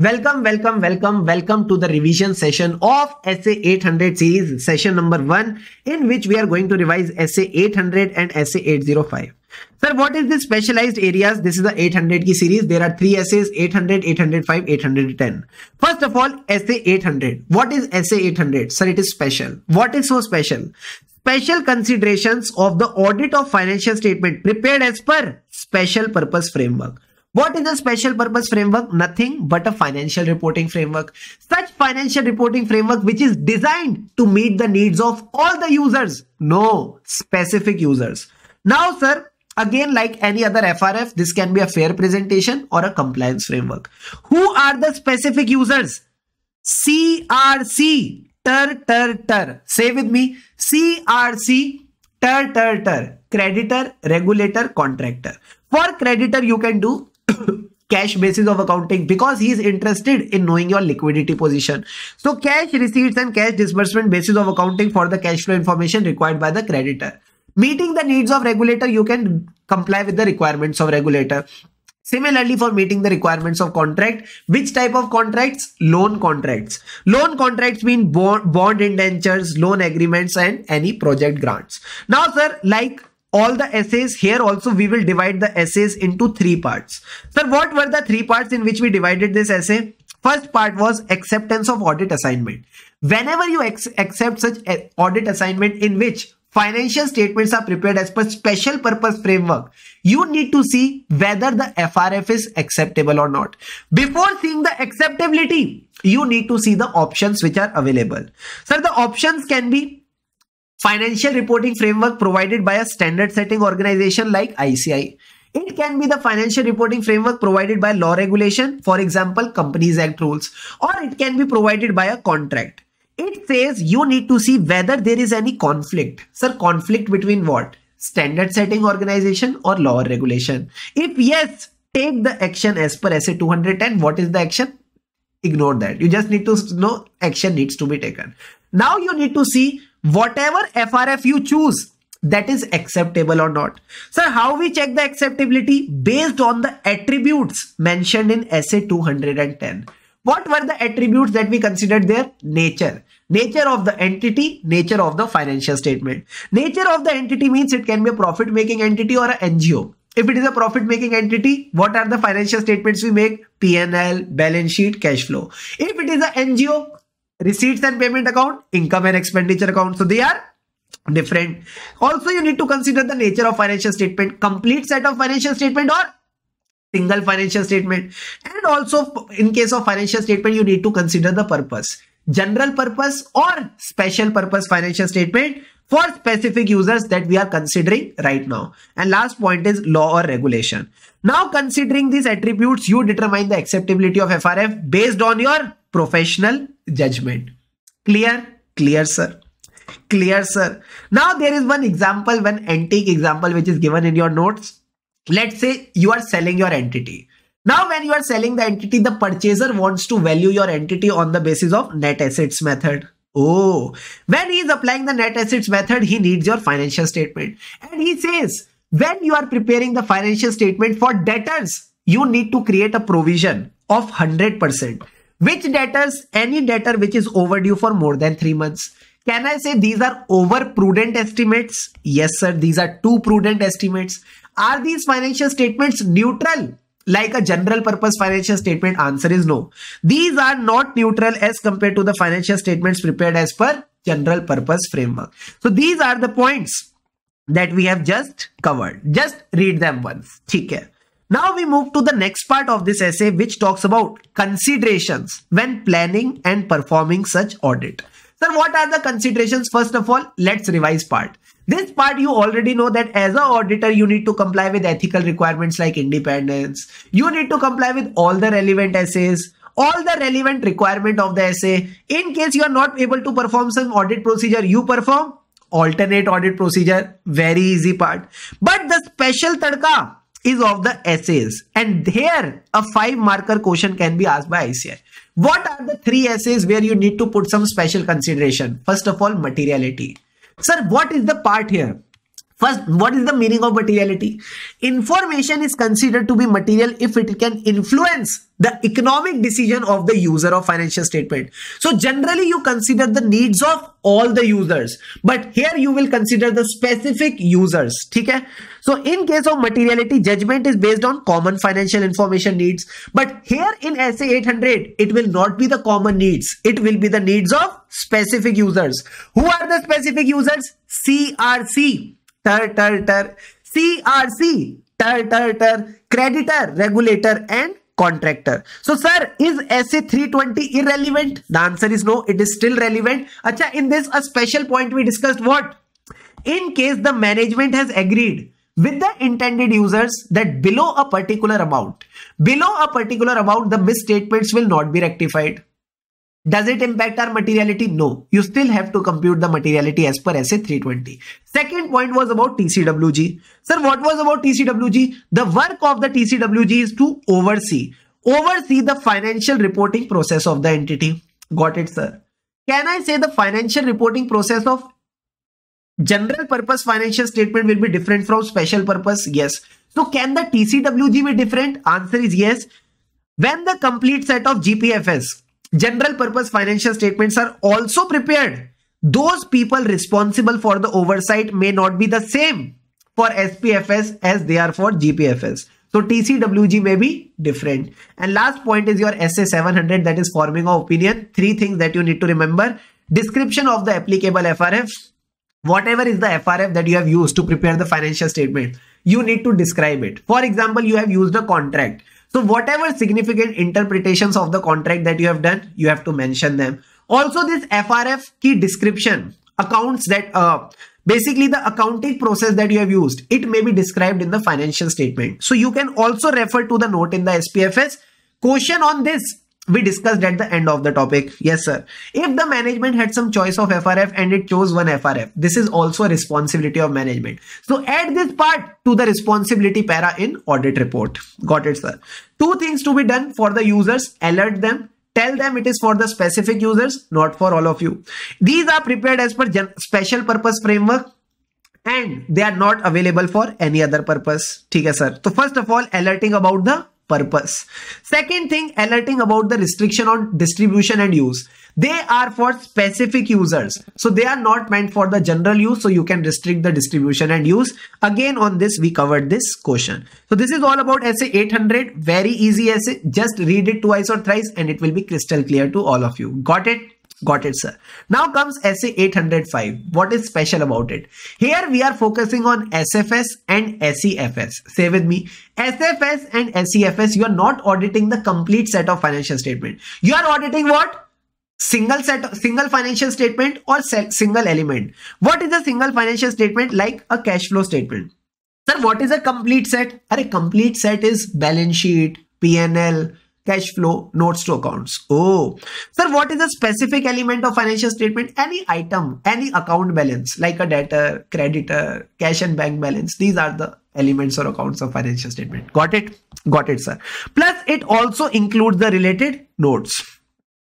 Welcome, welcome, welcome, welcome to the revision session of SA 800 series, session number one, in which we are going to revise SA 800 and SA 805. Sir, what is the specialized areas? This is the 800 key series. There are three essays, 800, 805, 810. First of all, SA 800. What is SA 800? Sir, it is special. What is so special? Special considerations of the audit of financial statement prepared as per special purpose framework. What is a special purpose framework? Nothing but a financial reporting framework. Such financial reporting framework which is designed to meet the needs of all the users. No, specific users. Now, sir, again, like any other FRF, this can be a fair presentation or a compliance framework. Who are the specific users? CRC. Tur, tur, tur. Say with me. CRC. Tur, tur, tur. Creditor, regulator, contractor. For creditor, you can do cash basis of accounting because he is interested in knowing your liquidity position. So cash receipts and cash disbursement basis of accounting for the cash flow information required by the creditor. Meeting the needs of regulator, you can comply with the requirements of regulator. Similarly, for meeting the requirements of contract, which type of contracts? Loan contracts. Loan contracts mean bond, bond indentures, loan agreements, and any project grants. Now, sir, like all the essays here also we will divide the essays into three parts sir what were the three parts in which we divided this essay first part was acceptance of audit assignment whenever you accept such audit assignment in which financial statements are prepared as per special purpose framework you need to see whether the frf is acceptable or not before seeing the acceptability you need to see the options which are available sir the options can be financial reporting framework provided by a standard setting organization like ICI. It can be the financial reporting framework provided by law regulation, for example, Companies Act rules, or it can be provided by a contract. It says you need to see whether there is any conflict. Sir, conflict between what? Standard setting organization or law regulation? If yes, take the action as per SA 210. What is the action? Ignore that. You just need to know action needs to be taken. Now you need to see whatever FRF you choose that is acceptable or not. Sir, how we check the acceptability? Based on the attributes mentioned in essay 210. What were the attributes that we considered there? Nature. Nature of the entity, nature of the financial statement. Nature of the entity means it can be a profit making entity or an NGO. If it is a profit making entity, what are the financial statements we make? PNL, balance sheet, cash flow. If it is an NGO, receipts and payment account, income and expenditure account. So they are different. Also, you need to consider the nature of financial statement, complete set of financial statement or single financial statement. And also in case of financial statement, you need to consider the purpose, general purpose or special purpose financial statement for specific users that we are considering right now. And last point is law or regulation. Now considering these attributes, you determine the acceptability of FRF based on your professional judgment. Clear? Clear, sir. Clear, sir. Now there is one example, one antique example which is given in your notes. Let's say you are selling your entity. Now when you are selling the entity, the purchaser wants to value your entity on the basis of net assets method. Oh, when he is applying the net assets method, he needs your financial statement. And he says, when you are preparing the financial statement for debtors, you need to create a provision of 100%. Which debtors? Any debtor which is overdue for more than three months. Can I say these are over prudent estimates? Yes, sir. These are too prudent estimates. Are these financial statements neutral? Like a general purpose financial statement? Answer is no. These are not neutral as compared to the financial statements prepared as per general purpose framework. So these are the points that we have just covered. Just read them once. ठीक है. Now we move to the next part of this essay which talks about considerations when planning and performing such audit. Sir, what are the considerations? First of all, let's revise part. This part you already know that as an auditor, you need to comply with ethical requirements like independence. You need to comply with all the relevant essays, all the relevant requirement of the essay. In case you are not able to perform some audit procedure, you perform alternate audit procedure. Very easy part. But the special tadka, is of the essays and there a five marker question can be asked by ICI. What are the three essays where you need to put some special consideration? First of all, materiality. Sir, what is the part here? First, what is the meaning of materiality? Information is considered to be material if it can influence the economic decision of the user of financial statement. So generally you consider the needs of all the users, but here you will consider the specific users. Okay? So in case of materiality, judgment is based on common financial information needs, but here in SA 800, it will not be the common needs. It will be the needs of specific users. Who are the specific users? CRC Tur, tur, CRC, tur, tur, Creditor, regulator and contractor. So sir, is SA 320 irrelevant? The answer is no, it is still relevant. Acha, in this a special point we discussed what? In case the management has agreed with the intended users that below a particular amount, below a particular amount, the misstatements will not be rectified. Does it impact our materiality? No. You still have to compute the materiality as per SA 320. Second point was about TCWG. Sir, what was about TCWG? The work of the TCWG is to oversee. Oversee the financial reporting process of the entity. Got it, sir. Can I say the financial reporting process of general purpose financial statement will be different from special purpose? Yes. So can the TCWG be different? Answer is yes. When the complete set of GPFS general purpose financial statements are also prepared. Those people responsible for the oversight may not be the same for SPFS as they are for GPFS. So TCWG may be different. And last point is your SA700 that is forming of opinion. Three things that you need to remember. Description of the applicable FRF. Whatever is the FRF that you have used to prepare the financial statement, you need to describe it. For example, you have used a contract. So whatever significant interpretations of the contract that you have done, you have to mention them. Also this FRF key description accounts that uh, basically the accounting process that you have used, it may be described in the financial statement. So you can also refer to the note in the SPFS. Question on this we discussed at the end of the topic. Yes, sir. If the management had some choice of FRF and it chose one FRF, this is also a responsibility of management. So add this part to the responsibility para in audit report. Got it, sir. Two things to be done for the users. Alert them. Tell them it is for the specific users, not for all of you. These are prepared as per special purpose framework and they are not available for any other purpose. Okay, sir. So first of all, alerting about the purpose. Second thing, alerting about the restriction on distribution and use. They are for specific users. So they are not meant for the general use. So you can restrict the distribution and use. Again, on this, we covered this question. So this is all about essay 800. Very easy essay. Just read it twice or thrice and it will be crystal clear to all of you. Got it? Got it, sir. Now comes SA 805. What is special about it? Here we are focusing on SFS and SEFS. Say with me, SFS and SEFS, you are not auditing the complete set of financial statement. You are auditing what? Single set, single financial statement or single element. What is a single financial statement? Like a cash flow statement. Sir, what is a complete set? Are a complete set is balance sheet, PNL, cash flow, notes to accounts. Oh, sir, what is a specific element of financial statement? Any item, any account balance like a debtor, creditor, cash and bank balance. These are the elements or accounts of financial statement. Got it? Got it, sir. Plus, it also includes the related notes.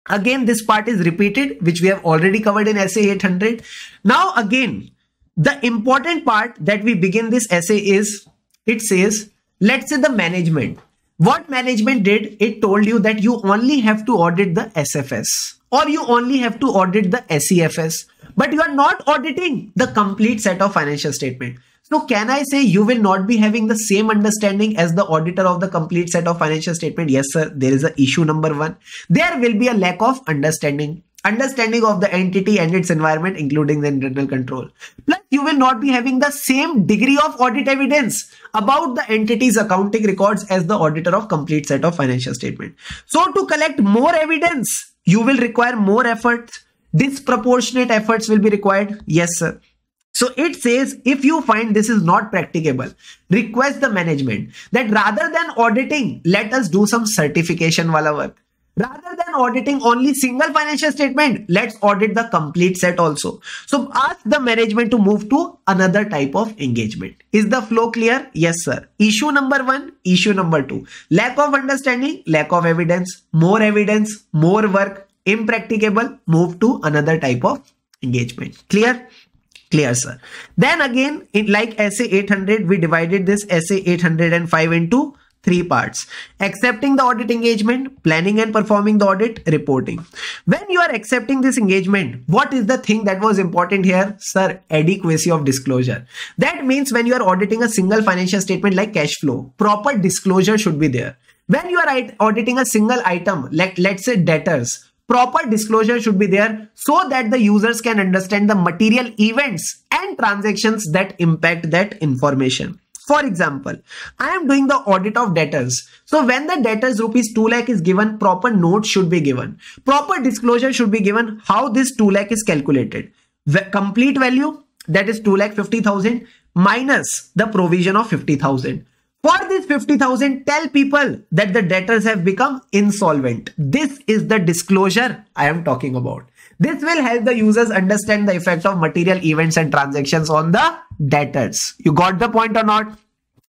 Again, this part is repeated, which we have already covered in Essay 800. Now, again, the important part that we begin this essay is, it says, let's say the management what management did, it told you that you only have to audit the SFS or you only have to audit the SEFS, but you are not auditing the complete set of financial statement. So can I say you will not be having the same understanding as the auditor of the complete set of financial statement? Yes, sir. There is an issue number one. There will be a lack of understanding understanding of the entity and its environment, including the internal control. Plus, you will not be having the same degree of audit evidence about the entity's accounting records as the auditor of complete set of financial statement. So to collect more evidence, you will require more effort. Disproportionate efforts will be required. Yes, sir. So it says if you find this is not practicable, request the management that rather than auditing, let us do some certification wala work rather than auditing only single financial statement let's audit the complete set also so ask the management to move to another type of engagement is the flow clear yes sir issue number 1 issue number 2 lack of understanding lack of evidence more evidence more work impracticable move to another type of engagement clear clear sir then again in like SA 800 we divided this SA 805 into three parts accepting the audit engagement planning and performing the audit reporting when you are accepting this engagement what is the thing that was important here sir adequacy of disclosure that means when you are auditing a single financial statement like cash flow proper disclosure should be there when you are auditing a single item like let's say debtors proper disclosure should be there so that the users can understand the material events and transactions that impact that information for example, I am doing the audit of debtors. So when the debtors rupees 2 lakh is given, proper note should be given. Proper disclosure should be given how this 2 lakh is calculated. The complete value that is 2 lakh 50,000 minus the provision of 50,000. For this 50,000, tell people that the debtors have become insolvent. This is the disclosure I am talking about. This will help the users understand the effect of material events and transactions on the debtors. You got the point or not?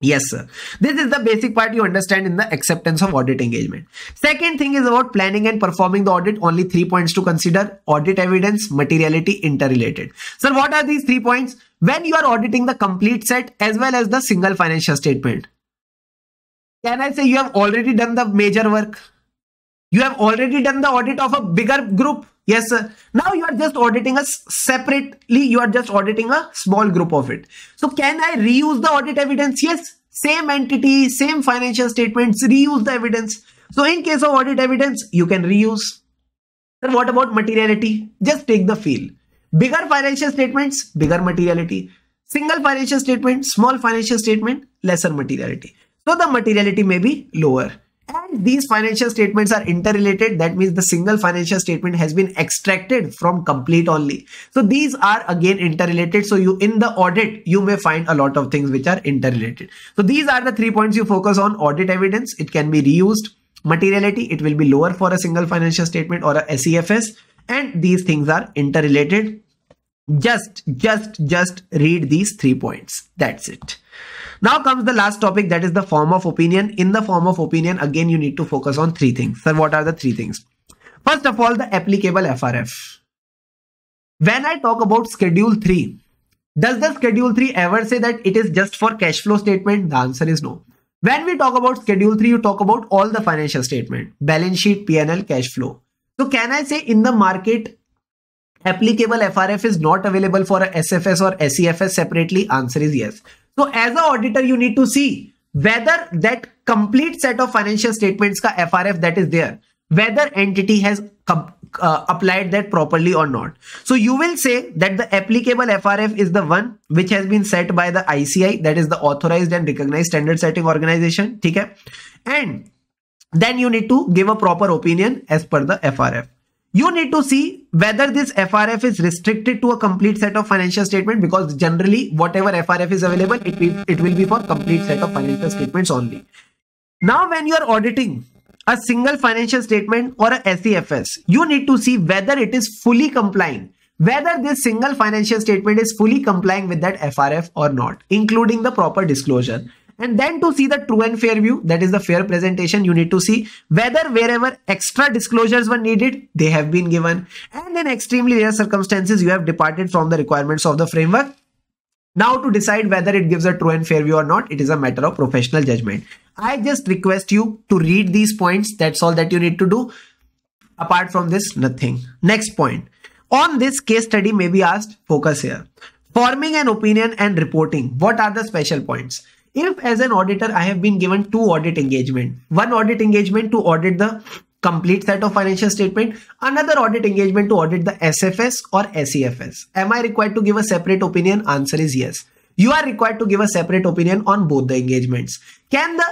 Yes, sir. This is the basic part you understand in the acceptance of audit engagement. Second thing is about planning and performing the audit. Only three points to consider. Audit evidence, materiality, interrelated. Sir, what are these three points? When you are auditing the complete set as well as the single financial statement. Can I say you have already done the major work? You have already done the audit of a bigger group yes sir. now you are just auditing us separately you are just auditing a small group of it so can i reuse the audit evidence yes same entity same financial statements reuse the evidence so in case of audit evidence you can reuse then what about materiality just take the feel. bigger financial statements bigger materiality single financial statement small financial statement lesser materiality so the materiality may be lower these financial statements are interrelated. That means the single financial statement has been extracted from complete only. So these are again interrelated. So you in the audit, you may find a lot of things which are interrelated. So these are the three points you focus on audit evidence. It can be reused. Materiality, it will be lower for a single financial statement or a SEFS. And these things are interrelated. Just, just, just read these three points. That's it. Now comes the last topic that is the form of opinion. In the form of opinion, again, you need to focus on three things. So what are the three things? First of all, the applicable FRF. When I talk about schedule 3, does the schedule 3 ever say that it is just for cash flow statement? The answer is no. When we talk about schedule 3, you talk about all the financial statement, balance sheet, PNL, cash flow. So can I say in the market, applicable FRF is not available for SFS or SEFS separately? Answer is yes. So as an auditor, you need to see whether that complete set of financial statements ka FRF that is there, whether entity has uh, applied that properly or not. So you will say that the applicable FRF is the one which has been set by the ICI, that is the authorized and recognized standard setting organization. Okay? And then you need to give a proper opinion as per the FRF you need to see whether this FRF is restricted to a complete set of financial statement because generally whatever FRF is available, it, it will be for complete set of financial statements only. Now when you are auditing a single financial statement or a SEFS, you need to see whether it is fully complying, whether this single financial statement is fully complying with that FRF or not, including the proper disclosure. And then to see the true and fair view, that is the fair presentation, you need to see whether wherever extra disclosures were needed, they have been given. And in extremely rare circumstances, you have departed from the requirements of the framework. Now to decide whether it gives a true and fair view or not, it is a matter of professional judgment. I just request you to read these points. That's all that you need to do. Apart from this, nothing. Next point. On this case study may be asked, focus here. Forming an opinion and reporting. What are the special points? if as an auditor i have been given two audit engagement one audit engagement to audit the complete set of financial statement another audit engagement to audit the sfs or sefs am i required to give a separate opinion answer is yes you are required to give a separate opinion on both the engagements can the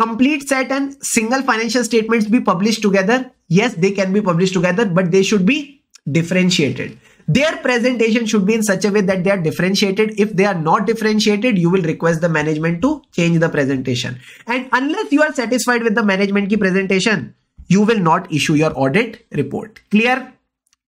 complete set and single financial statements be published together yes they can be published together but they should be differentiated their presentation should be in such a way that they are differentiated. If they are not differentiated, you will request the management to change the presentation. And unless you are satisfied with the management key presentation, you will not issue your audit report. Clear?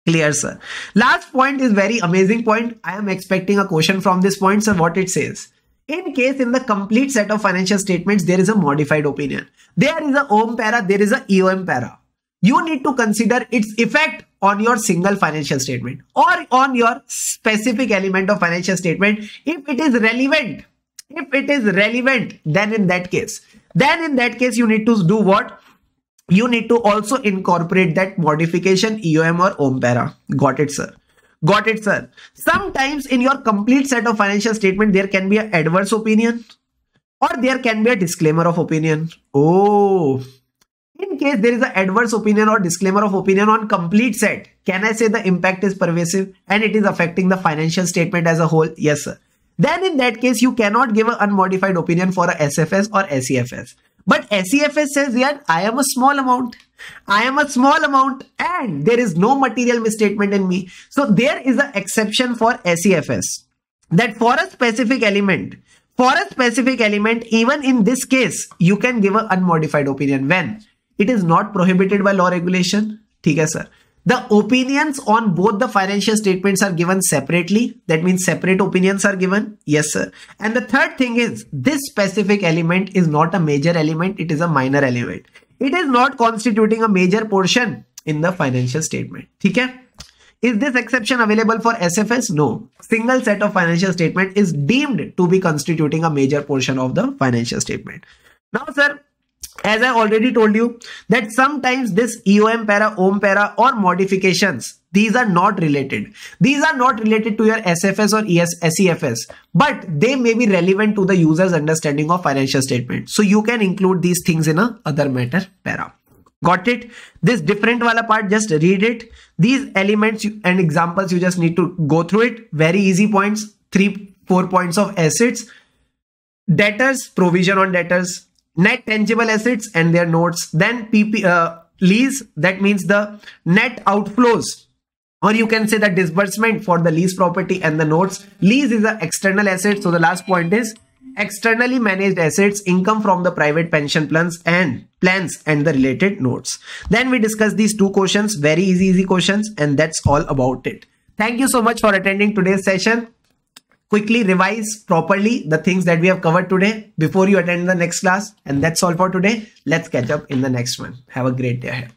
Clear, sir. Last point is very amazing point. I am expecting a question from this point, sir. What it says. In case in the complete set of financial statements, there is a modified opinion. There is a OM para, there is a EOM para. You need to consider its effect on your single financial statement or on your specific element of financial statement if it is relevant if it is relevant then in that case then in that case you need to do what you need to also incorporate that modification eom or om para got it sir got it sir sometimes in your complete set of financial statement there can be an adverse opinion or there can be a disclaimer of opinion oh in case there is an adverse opinion or disclaimer of opinion on complete set, can I say the impact is pervasive and it is affecting the financial statement as a whole? Yes, sir. Then in that case, you cannot give an unmodified opinion for a SFS or SEFS. But SEFS says yeah I am a small amount. I am a small amount and there is no material misstatement in me. So there is an exception for SEFS that for a specific element, for a specific element, even in this case, you can give an unmodified opinion when it is not prohibited by law regulation theek sir the opinions on both the financial statements are given separately that means separate opinions are given yes sir and the third thing is this specific element is not a major element it is a minor element it is not constituting a major portion in the financial statement theek is this exception available for sfs no single set of financial statement is deemed to be constituting a major portion of the financial statement now sir as I already told you that sometimes this EOM para, OM para or modifications, these are not related. These are not related to your SFS or ES, SEFS, but they may be relevant to the user's understanding of financial statement. So you can include these things in a other matter para. Got it? This different wala part, just read it. These elements and examples, you just need to go through it. Very easy points, three, four points of assets. Debtors, provision on debtors, net tangible assets and their notes then pp uh, lease that means the net outflows or you can say the disbursement for the lease property and the notes lease is an external asset so the last point is externally managed assets income from the private pension plans and plans and the related notes then we discuss these two questions very easy easy questions and that's all about it thank you so much for attending today's session quickly revise properly the things that we have covered today before you attend the next class. And that's all for today. Let's catch up in the next one. Have a great day ahead.